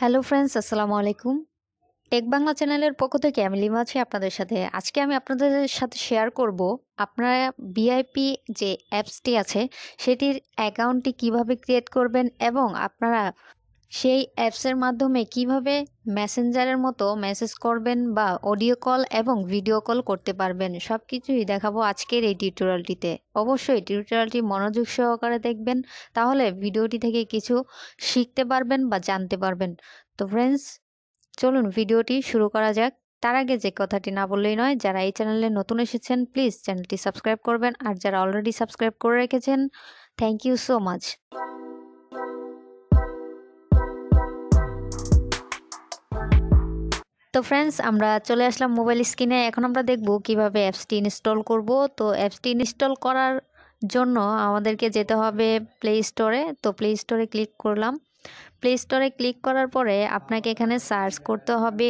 hello friends আসসালামু আলাইকুম take Bangla চ্যানেলের পক্ষ থেকে আমি লিমা আছি আপনাদের সাথে আজকে আমি আপনাদের সাথে শেয়ার করব আপনারা বিআইপি যে অ্যাপসটি আছে সেটির অ্যাকাউন্টটি কিভাবে ক্রিয়েট করবেন এবং আপনারা সেই অ্যাপসের মাধ্যমে কিভাবে মেসেঞ্জারের মতো মেসেজ করবেন বা অডিও কল এবং ভিডিও কল করতে পারবেন সব কিছুই দেখাবো আজকের এই টিউটোরিয়ালটিতে অবশ্যই টিউটোরিয়ালটি মনোযোগ সহকারে দেখবেন তাহলে ভিডিওটি থেকে কিছু শিখতে পারবেন বা জানতে পারবেন তো ফ্রেন্ডস চলুন ভিডিওটি শুরু করা যাক তার আগে যে কথাটি না বললেই নয় যারা এই চ্যানেলে নতুন এসেছেন প্লিজ চ্যানেলটি সাবস্ক্রাইব করবেন আর যারা অলরেডি সাবস্ক্রাইব করে রেখেছেন থ্যাংক ইউ সো মাচ তো ফ্রেন্ডস আমরা চলে আসলাম মোবাইল স্ক্রিনে এখন আমরা দেখব কিভাবে অ্যাপসটি ইনস্টল করব তো অ্যাপসটি ইনস্টল করার জন্য আমাদেরকে যেতে হবে প্লে স্টোরে তো প্লে স্টোরে ক্লিক করলাম প্লে স্টোরে ক্লিক করার পরে আপনাকে এখানে সার্চ করতে হবে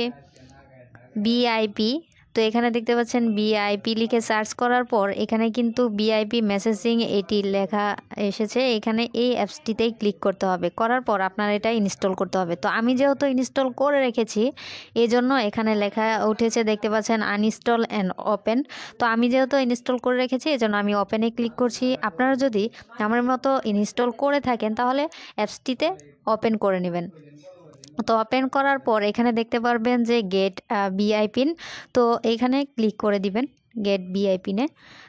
বিআইপি তো এখানে দেখতে পাচ্ছেন বিআইপি লিখে সার্চ করার পর এখানে কিন্তু বিআইপি মেসেজিং এটি লেখা এসেছে এখানে এই অ্যাপসটিতেই ক্লিক করতে হবে করার পর আপনার এটা ইনস্টল করতে হবে তো আমি যেহেতু ইনস্টল করে রেখেছি এজন্য এখানে লেখা উঠেছে দেখতে পাচ্ছেন আনইনস্টল অ্যান্ড ওপেন তো আমি যেহেতু ইনস্টল করে রেখেছি এজন্য আমি ওপেনে ক্লিক করছি আপনারা যদি আমার মতো ইনস্টল করে থাকেন তাহলে অ্যাপসটিতে ওপেন করে নেবেন তো ওপেন করার পর এখানে দেখতে পারবেন যে গেট বিআইপিন তো এখানে ক্লিক করে দিবেন গেট বিআইপিনে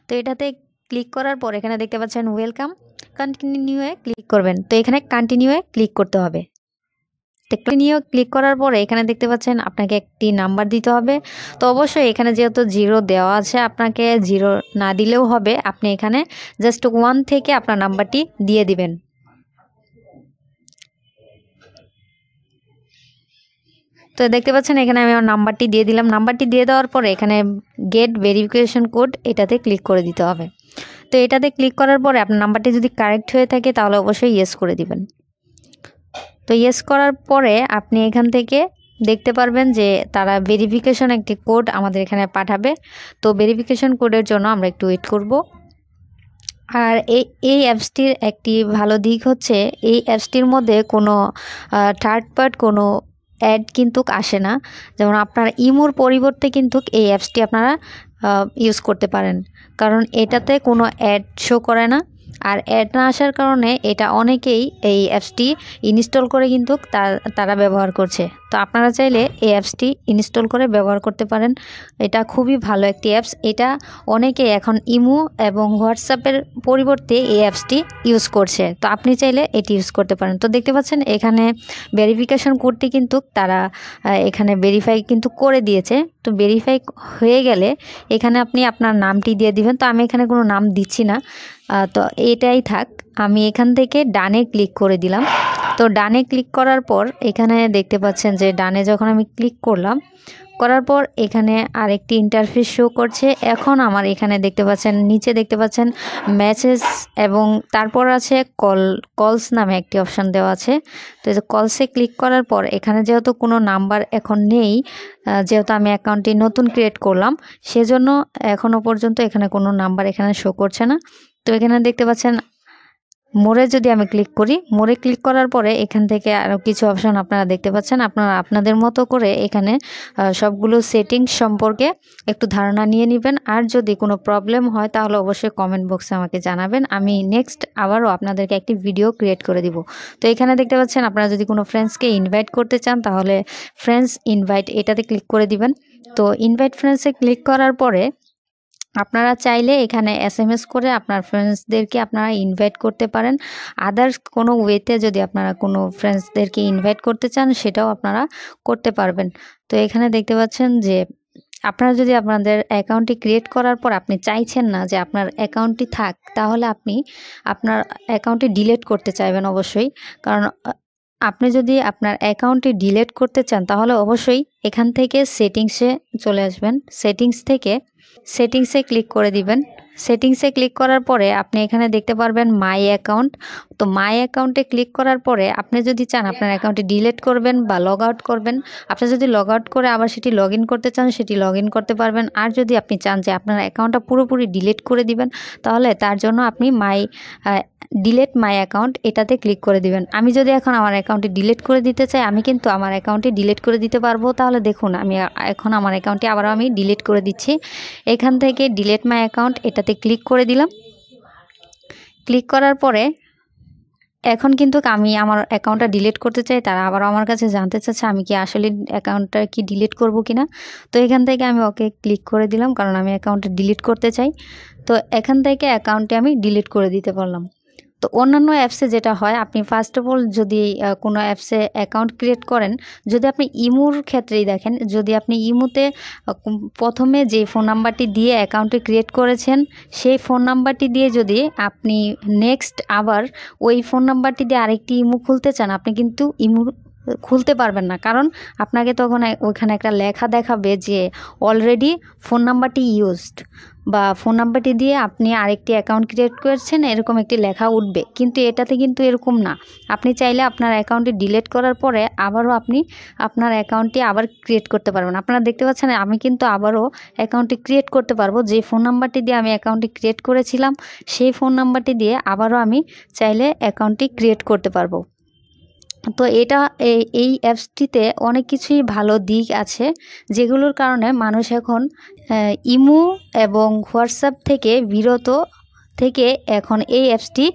তো এটাতে ক্লিক করার পর এখানে দেখতে পাচ্ছেন ওয়েলকাম কন্টিনিউয়ে ক্লিক করবেন তো এখানে কন্টিনিউয়ে ক্লিক করতে হবে নিয়েও ক্লিক করার পর এখানে দেখতে পাচ্ছেন আপনাকে একটি নাম্বার দিতে হবে তো অবশ্যই এখানে যেহেতু জিরো দেওয়া আছে আপনাকে জিরো না দিলেও হবে আপনি এখানে জাস্ট ওয়ান থেকে আপনার নাম্বারটি দিয়ে দিবেন তো দেখতে পাচ্ছেন এখানে আমি আমার নাম্বারটি দিয়ে দিলাম নাম্বারটি দিয়ে দেওয়ার পরে এখানে গেট ভেরিফিকেশন কোড এটাতে ক্লিক করে দিতে হবে তো এটাতে ক্লিক করার পরে আপনার নাম্বারটি যদি কারেক্ট হয়ে থাকে তাহলে অবশ্যই ইয়েস করে দিবেন তো ইয়েস করার পরে আপনি এখান থেকে দেখতে পারবেন যে তারা ভেরিফিকেশন একটি কোড আমাদের এখানে পাঠাবে তো ভেরিফিকেশন কোডের জন্য আমরা একটু ওয়েট করব আর এই এই অ্যাপসটির একটি ভালো দিক হচ্ছে এই অ্যাপসটির মধ্যে কোনো থার্ড পার্ট কোনো অ্যাড কিন্তু আসে না যেমন আপনার ইমোর পরিবর্তে কিন্তু এই অ্যাপসটি আপনারা ইউজ করতে পারেন কারণ এটাতে কোনো অ্যাড শো করে না আর অ্যাড না আসার কারণে এটা অনেকেই এই অ্যাপসটি ইনস্টল করে কিন্তু তারা ব্যবহার করছে তো আপনারা চাইলে এই অ্যাপসটি ইনস্টল করে ব্যবহার করতে পারেন এটা খুবই ভালো একটি অ্যাপস এটা অনেকে এখন ইমো এবং হোয়াটসঅ্যাপের পরিবর্তে এই অ্যাপসটি ইউজ করছে তো আপনি চাইলে এটি ইউজ করতে পারেন তো দেখতে পাচ্ছেন এখানে ভেরিফিকেশন করতে কিন্তু তারা এখানে ভেরিফাই কিন্তু করে দিয়েছে তো ভেরিফাই হয়ে গেলে এখানে আপনি আপনার নামটি দিয়ে দিবেন তো আমি এখানে কোনো নাম দিচ্ছি না তো এটাই থাক আমি এখান থেকে ডানে ক্লিক করে দিলাম তো ডানে ক্লিক করার পর এখানে দেখতে পাচ্ছেন যে ডানে যখন আমি ক্লিক করলাম করার পর এখানে আরেকটি ইন্টারফেস শো করছে এখন আমার এখানে দেখতে পাচ্ছেন নিচে দেখতে পাচ্ছেন ম্যাচেস এবং তারপর আছে কল কলস নামে একটি অপশান দেওয়া আছে তো এই কলসে ক্লিক করার পর এখানে যেহেতু কোনো নাম্বার এখন নেই যেহেতু আমি অ্যাকাউন্টটি নতুন ক্রিয়েট করলাম সেজন্য এখনও পর্যন্ত এখানে কোনো নাম্বার এখানে শো করছে না তো এখানে দেখতে পাচ্ছেন মোড়ে যদি আমি ক্লিক করি মোড়ে ক্লিক করার পরে এখান থেকে আরও কিছু অপশান আপনারা দেখতে পাচ্ছেন আপনারা আপনাদের মতো করে এখানে সবগুলো সেটিংস সম্পর্কে একটু ধারণা নিয়ে নেবেন আর যদি কোনো প্রবলেম হয় তাহলে অবশ্যই কমেন্ট বক্সে আমাকে জানাবেন আমি নেক্সট আবারও আপনাদেরকে একটি ভিডিও ক্রিয়েট করে দিব তো এখানে দেখতে পাচ্ছেন আপনারা যদি কোনো ফ্রেন্ডসকে ইনভাইট করতে চান তাহলে ফ্রেন্ডস ইনভাইট এটাতে ক্লিক করে দিবেন তো ইনভাইট ফ্রেন্ডসে ক্লিক করার পরে আপনারা চাইলে এখানে এস এম এস করে আপনার ফ্রেন্ডসদেরকে আপনারা ইনভাইট করতে পারেন আদার্স কোনো ওয়েতে যদি আপনারা কোনো ফ্রেন্ডসদেরকে ইনভাইট করতে চান সেটাও আপনারা করতে পারবেন তো এখানে দেখতে পাচ্ছেন যে আপনারা যদি আপনাদের অ্যাকাউন্টটি ক্রিয়েট করার পর আপনি চাইছেন না যে আপনার অ্যাকাউন্টটি থাক তাহলে আপনি আপনার অ্যাকাউন্টটি ডিলেট করতে চাইবেন অবশ্যই কারণ আপনি যদি আপনার অ্যাকাউন্টটি ডিলেট করতে চান তাহলে অবশ্যই এখান থেকে সেটিংসে চলে আসবেন সেটিংস থেকে সেটিংসে ক্লিক করে দিবেন সেটিংসে ক্লিক করার পরে আপনি এখানে দেখতে পারবেন মাই অ্যাকাউন্ট তো মাই অ্যাকাউন্টে ক্লিক করার পরে আপনি যদি চান আপনার অ্যাকাউন্টে ডিলেট করবেন বা লগ আউট করবেন আপনি যদি লগ আউট করে আবার সেটি লগ করতে চান সেটি লগ করতে পারবেন আর যদি আপনি চান যে আপনার অ্যাকাউন্টটা পুরোপুরি ডিলেট করে দিবেন তাহলে তার জন্য আপনি মাই ডিলেট মাই অ্যাকাউন্ট এটাতে ক্লিক করে দিবেন আমি যদি এখন আমার অ্যাকাউন্টে ডিলেট করে দিতে চাই আমি কিন্তু আমার অ্যাকাউন্টে ডিলেট করে দিতে পারবো তাহলে দেখুন আমি এখন আমার অ্যাকাউন্টে আবারও আমি ডিলেট করে দিচ্ছি এখান থেকে ডিলেট মাই অ্যাকাউন্ট এটাতে ক্লিক করে দিলাম ক্লিক করার পরে এখন কিন্তু আমি আমার অ্যাকাউন্টটা ডিলিট করতে চাই তারা আবার আমার কাছে জানতে চাচ্ছে আমি কি আসলে অ্যাকাউন্টটা কি ডিলিট করব কি না তো এখান থেকে আমি ওকে ক্লিক করে দিলাম কারণ আমি অ্যাকাউন্টটা ডিলিট করতে চাই তো এখান থেকে অ্যাকাউন্টে আমি ডিলিট করে দিতে পারলাম তো অন্যান্য অ্যাপসে যেটা হয় আপনি ফার্স্ট অফ অল যদি কোনো অ্যাপসে অ্যাকাউন্ট ক্রিয়েট করেন যদি আপনি ইমুর ক্ষেত্রেই দেখেন যদি আপনি ইমুতে প্রথমে যে ফোন নাম্বারটি দিয়ে অ্যাকাউন্টটি ক্রিয়েট করেছেন সেই ফোন নাম্বারটি দিয়ে যদি আপনি নেক্সট আবার ওই ফোন নাম্বারটি দিয়ে আরেকটি ইমু খুলতে চান আপনি কিন্তু ইমুর খুলতে পারবেন না কারণ আপনাকে তখন ওইখানে একটা লেখা দেখাবে যে অলরেডি ফোন নাম্বারটি ইউজড বা ফোন নাম্বারটি দিয়ে আপনি আরেকটি অ্যাকাউন্ট ক্রিয়েট করেছেন এরকম একটি লেখা উঠবে কিন্তু এটাতে কিন্তু এরকম না আপনি চাইলে আপনার অ্যাকাউন্টটি ডিলেট করার পরে আবারও আপনি আপনার অ্যাকাউন্টটি আবার ক্রিয়েট করতে পারবেন আপনারা দেখতে পাচ্ছেন আমি কিন্তু আবারও অ্যাকাউন্টটি ক্রিয়েট করতে পারবো যে ফোন নাম্বারটি দিয়ে আমি অ্যাকাউন্টটি ক্রিয়েট করেছিলাম সেই ফোন নাম্বারটি দিয়ে আবারও আমি চাইলে অ্যাকাউন্টটি ক্রিয়েট করতে পারবো তো এটা এই অ্যাপসটিতে অনেক কিছুই ভালো দিক আছে যেগুলোর কারণে মানুষ এখন ইমো এবং হোয়াটসঅ্যাপ থেকে বিরত থেকে এখন এই অ্যাপসটি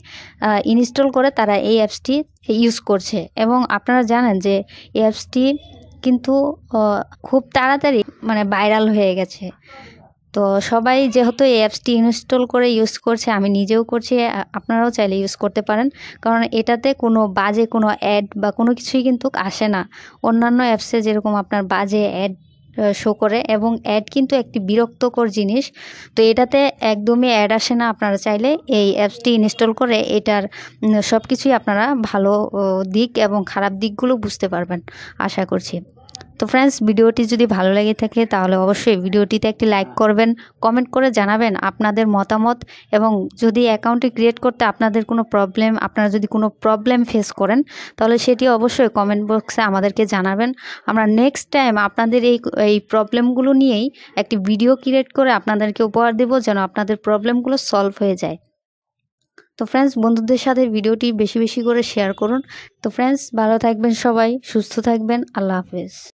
ইনস্টল করে তারা এই অ্যাপসটি ইউজ করছে এবং আপনারা জানেন যে এই অ্যাপসটি কিন্তু খুব তাড়াতাড়ি মানে ভাইরাল হয়ে গেছে তো সবাই যেহেতু এই অ্যাপসটি ইনস্টল করে ইউজ করছে আমি নিজেও করছি আপনারাও চাইলে ইউজ করতে পারেন কারণ এটাতে কোনো বাজে কোনো অ্যাড বা কোনো কিছুই কিন্তু আসে না অন্যান্য অ্যাপসে যেরকম আপনার বাজে অ্যাড শো করে এবং অ্যাড কিন্তু একটি বিরক্তকর জিনিস তো এটাতে একদমই অ্যাড আসে না আপনারা চাইলে এই অ্যাপসটি ইনস্টল করে এটার সব কিছুই আপনারা ভালো দিক এবং খারাপ দিকগুলো বুঝতে পারবেন আশা করছি তো ফ্রেন্ডস ভিডিওটি যদি ভালো লাগে থাকে তাহলে অবশ্যই ভিডিওটিতে একটি লাইক করবেন কমেন্ট করে জানাবেন আপনাদের মতামত এবং যদি অ্যাকাউন্টটি ক্রিয়েট করতে আপনাদের কোনো প্রবলেম আপনারা যদি কোনো প্রবলেম ফেস করেন তাহলে সেটি অবশ্যই কমেন্ট বক্সে আমাদেরকে জানাবেন আমরা নেক্সট টাইম আপনাদের এই এই প্রবলেমগুলো নিয়েই একটি ভিডিও ক্রিয়েট করে আপনাদেরকে উপহার দেব যেন আপনাদের প্রবলেমগুলো সলভ হয়ে যায় তো ফ্রেন্ডস বন্ধুদের সাথে ভিডিওটি বেশি বেশি করে শেয়ার করুন তো ফ্রেন্ডস ভালো থাকবেন সবাই সুস্থ থাকবেন আল্লাহ হাফেজ